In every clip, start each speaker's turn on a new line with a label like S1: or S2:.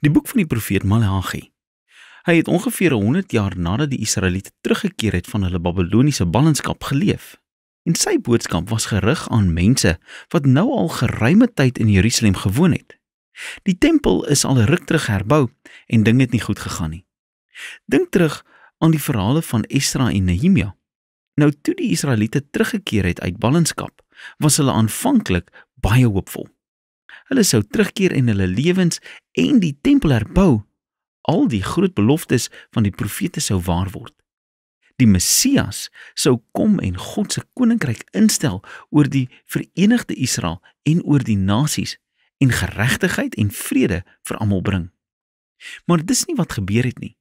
S1: Die boek van die profeet Maleagi. Hy het ongeveer 100 jaar nadat die Israeliete teruggekeer het van hulle Babiloniese ballingskap geleef. En sy boodskap was gerig aan mense wat nou al geruime tyd in Jerusalem gewoon het. Die tempel is al ruk terug herbou en dinge het nie goed gegaan nie. Dink terug aan die verhale van Esdra en Nehemia. Nou toe die Israeliete teruggekeer het uit ballingskap, was hulle aanvanklik baie hoopvol hulle sou terugkeer en hulle lewens en die tempel herbou. Al die groot beloftes van die profete sou waar word. Die Messias sou kom en God se koninkryk instel oor die verenigde Israel en oor die nasies en geregtigheid en vrede vir almal bring. Maar dis nie wat gebeur het nie.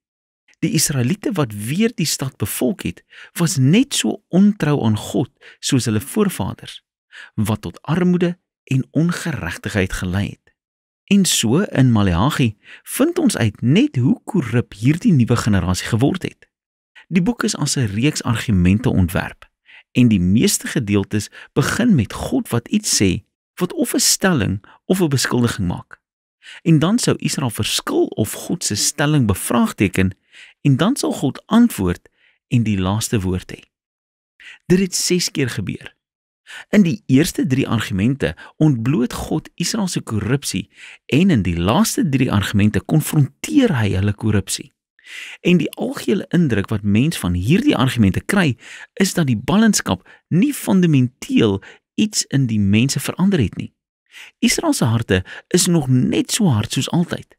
S1: Die Israeliete wat weer die stad bevolk het, was net so ontrou aan God soos hulle voorvaders, wat tot armoede en ongeregtigheid gelei het. En so in Maleagi vind ons uit net hoe korrup hierdie nuwe generasie geword het. Die boek is as 'n reeks argumente ontwerp en die meeste gedeeltes begin met God wat iets sê wat of 'n stelling of 'n beskuldiging maak. En dan sou Israel verskil of God se stelling bevraagteken en dan sal God antwoord en die laaste woord hê. Dit het 6 keer gebeur. In die eerste 3 argumente ontbloot God Israel se korrupsie en in die laaste 3 argumente konfronteer hy hulle korrupsie. En die algehele indruk wat mense van hierdie argumente kry, is dat die ballingskap nie fundamenteel iets in die mense verander het nie. Israel se harte is nog net so hard soos altyd.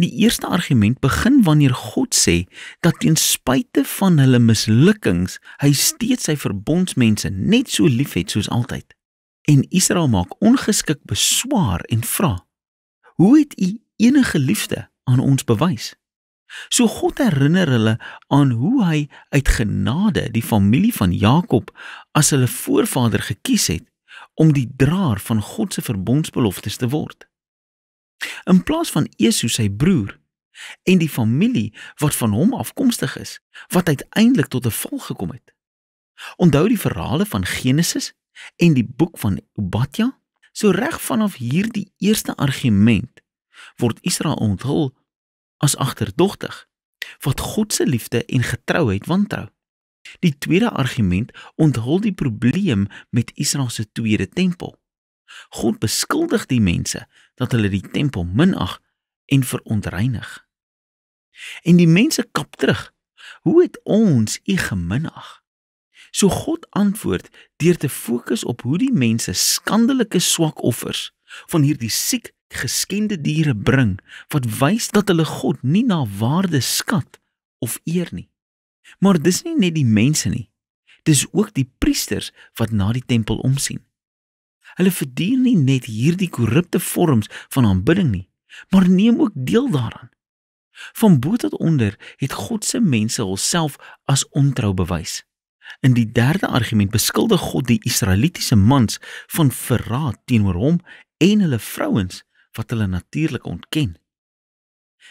S1: Die eerste argument begin wanneer God sê dat ten spyte van hulle mislukkings, hy steeds sy verbondsmense net so liefhet soos altyd. En Israel maak ongeskik beswaar en vra: "Hoe het u enige liefde aan ons bewys?" So God herinner hulle aan hoe hy uit genade die familie van Jakob as hulle voorvader gekies het om die draer van God se verbondsbeloftes te word. In plaas van Esau sy broer en die familie wat van hom afkomstig is, wat uiteindelik tot 'n val gekom het. Onthou die verhale van Genesis en die boek van Obadja, so reg vanaf hierdie eerste argument word Israel onthul as agterdogtig wat God se liefde en getrouheid wantrou. Die tweede argument onthul die probleem met Israel se tweede tempel. God beskuldig die mense dat hulle die tempel minag en verontreinig. En die mense kap terug: "Hoe het ons u geminag?" So God antwoord deur te fokus op hoe die mense skandaleuke swakoffers van hierdie siek geskende diere bring wat wys dat hulle God nie na waarde skat of eer nie. Maar dis nie net die mense nie. Dis ook die priesters wat na die tempel omsien. Hulle verdien nie net hierdie korrupte vorms van aanbidding nie, maar neem ook deel daaraan. Van bo tot onder het God se mense hulself as ontrou bewys. In die derde argument beskuldig God die Israelitiese mans van verraad teenoor hom en hulle vrouens wat hulle natuurlik ontken.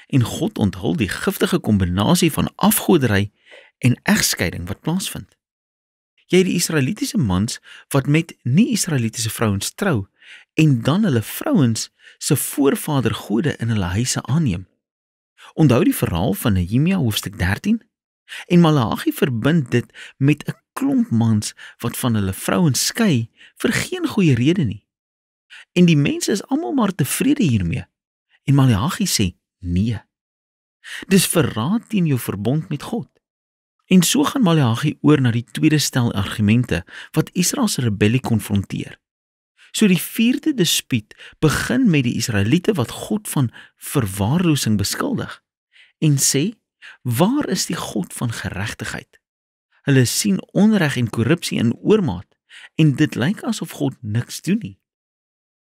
S1: En God onthul die giftige kombinasie van afgoderry en egskeiding wat plaasvind jy die Israelitiese mans wat met nie-Israelitiese vrouens trou en dan hulle vrouens se voorvader gode in hulle huise aanneem. Onthou die verhaal van Nehemia hoofstuk 13 en Maleagi verbind dit met 'n klomp mans wat van hulle vrouens skei vir geen goeie rede nie. En die mense is almal maar tevrede hiermee. En Maleagi sê: "Nee. Dis verraad teen jou verbond met God." En so gaan Maleagi oor na die tweede stel argumente wat Israel se rebellie konfronteer. So die vierde dispuut begin met die Israeliete wat God van verwaarlosing beskuldig en sê: "Waar is die God van geregtigheid? Hulle sien onreg en korrupsie in oormaat en dit lyk asof God niks doen nie."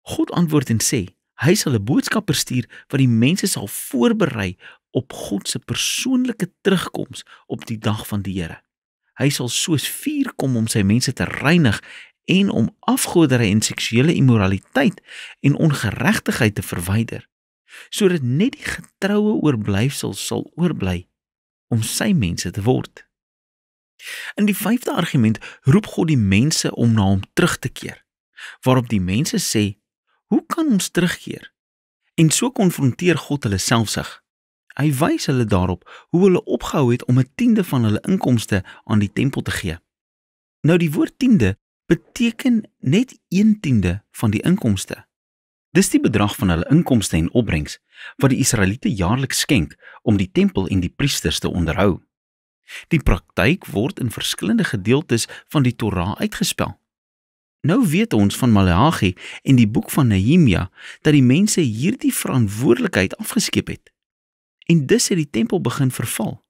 S1: God antwoord en sê: "Hy sal 'n boodskapper stuur wat die mense sal voorberei op God se persoonlike terugkoms op die dag van die Here. Hy sal soos vuur kom om sy mense te reinig en om afgoderry en seksuele immoraliteit en ongeregtigheid te verwyder, sodat net die getroue oorblyfsel sal oorbly om sy mense te word. In die 5de argument roep God die mense om na hom terug te keer, waarop die mense sê, "Hoe kan ons terugkeer?" En so konfronteer God hulle selfsug. Hy wys hulle daarop hoe hulle opgehou het om 'n tiende van hulle inkomste aan die tempel te gee. Nou die woord tiende beteken net 1/10de van die inkomste. Dis die bedrag van hulle inkomste en opbrengs wat die Israeliete jaarliks skenk om die tempel en die priesters te onderhou. Die praktyk word in verskillende gedeeltes van die Torah uitgespel. Nou weet ons van Maleagi en die boek van Nehemia dat die mense hierdie verantwoordelikheid afgeskep het. En dus het die tempel begin verval.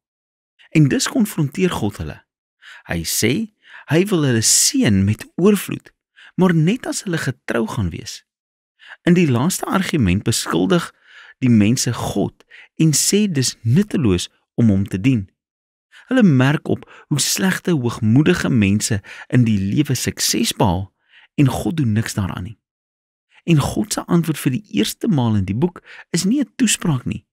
S1: En dus konfronteer God hulle. Hy sê hy wil hulle seën met oorvloed, maar net as hulle getrou gaan wees. In die laaste argument beskuldig die mense God en sê dis nutteloos om hom te dien. Hulle merk op hoe slegte hoogmoedige mense in die lewe sukses behaal en God doen niks daaraan nie. En God se antwoord vir die eerste maal in die boek is nie 'n toespraak nie,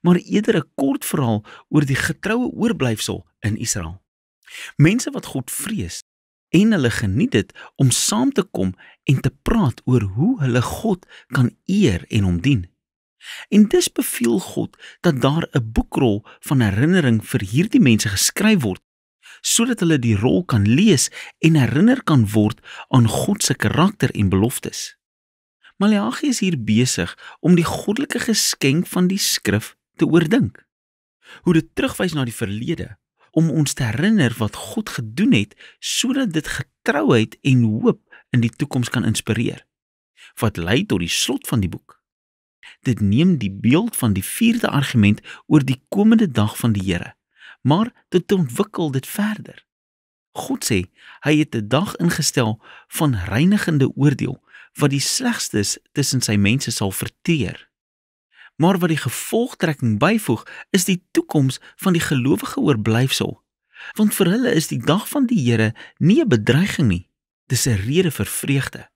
S1: maar eerder 'n kort verhaal oor die getroue oorblyfsel in Israel. Mense wat God vrees en hulle geniet dit om saam te kom en te praat oor hoe hulle God kan eer en hom dien. En dis beveel God dat daar 'n boekrol van herinnering vir hierdie mense geskryf word sodat hulle die rol kan lees en herinner kan word aan God se karakter en beloftes. Maleagi is hier besig om die goddelike geskenk van die skrif te oordink. Hoe dit terugwys na die verlede om ons te herinner wat God gedoen het sodat dit getrouheid en hoop in die toekoms kan inspireer. Wat lei tot die slot van die boek? Dit neem die beeld van die vierde argument oor die komende dag van die Here, maar dit ontwikkel dit verder. God sê hy het 'n dag ingestel van reinigende oordeel wat die slegstes tussen sy mense sal verteer maar wat die gevolgtrekking byvoeg, is die toekoms van die gelowige oorblyfsel. Want vir hulle is die dag van die Here nie 'n bedreiging nie, dis 'n rede vir vreugde.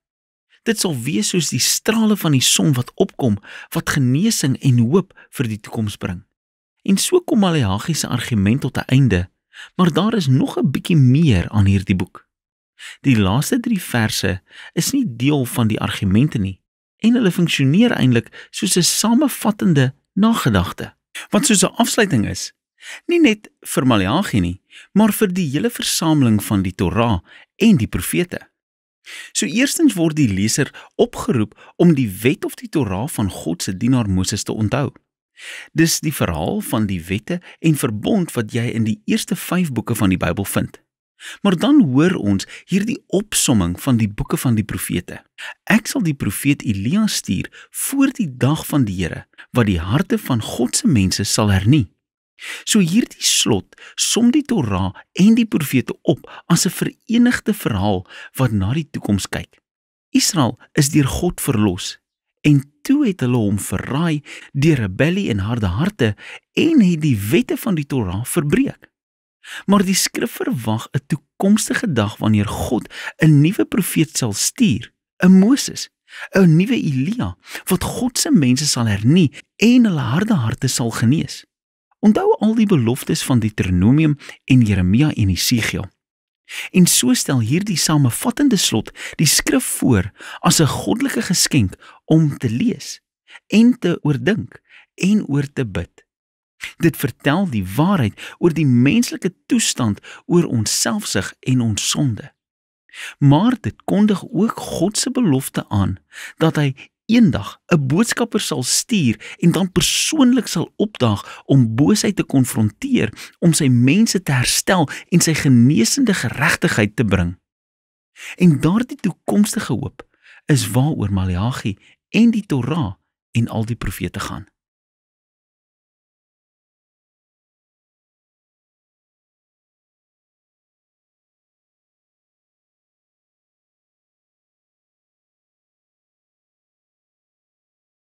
S1: Dit sal wees soos die strale van die son wat opkom, wat genesing en hoop vir die toekoms bring. En so kom Malagi se argument tot 'n einde, maar daar is nog 'n bietjie meer aan hierdie boek. Die laaste 3 verse is nie deel van die argumente nie, en hulle funksioneer eintlik soos 'n samevattende nagedagte. Wat soos 'n afsluiting is, nie net vir Maleagi nie, maar vir die hele versameling van die Torah en die profete. So eerstens word die leser opgeroep om die wet of die Torah van God se dienaar Moses te onthou. Dis die verhaal van die wette en verbond wat jy in die eerste 5 boeke van die Bybel vind. Maar dan hoor ons hierdie opsomming van die boeke van die profete. Ek sal die profeet Elia stuur voor die dag van die Here wat die harte van God se mense sal hernie. So hierdie slot som die Torah en die profete op as 'n verenigde verhaal wat na die toekoms kyk. Israel is deur God verlos en toe het hulle hom verraai deur rebellie en harde harte en het die wette van die Torah verbreek. Maar die skrif verwag 'n toekomstige dag wanneer God 'n nuwe profeet sal stuur, 'n Moses, 'n nuwe Elia wat God se mense sal hernie en hulle harde harte sal genees. Onthou al die beloftes van Deuteronomium en Jeremia en Jesegiel. En so stel hierdie samevattende slot die skrif voor as 'n goddelike geskenk om te lees en te oordink en oor te bid. Dit vertel die waarheid oor die menslike toestand, oor ons selfsug en ons sonde. Maar dit kondig ook God se belofte aan dat hy eendag 'n boodskapper sal stuur en dan persoonlik sal opdaag om boosheid te konfronteer, om sy mense te herstel en sy genesende geregtigheid te bring. En daardie toekomstige hoop is waaroor Maleagi en die Torah en al die profete gaan.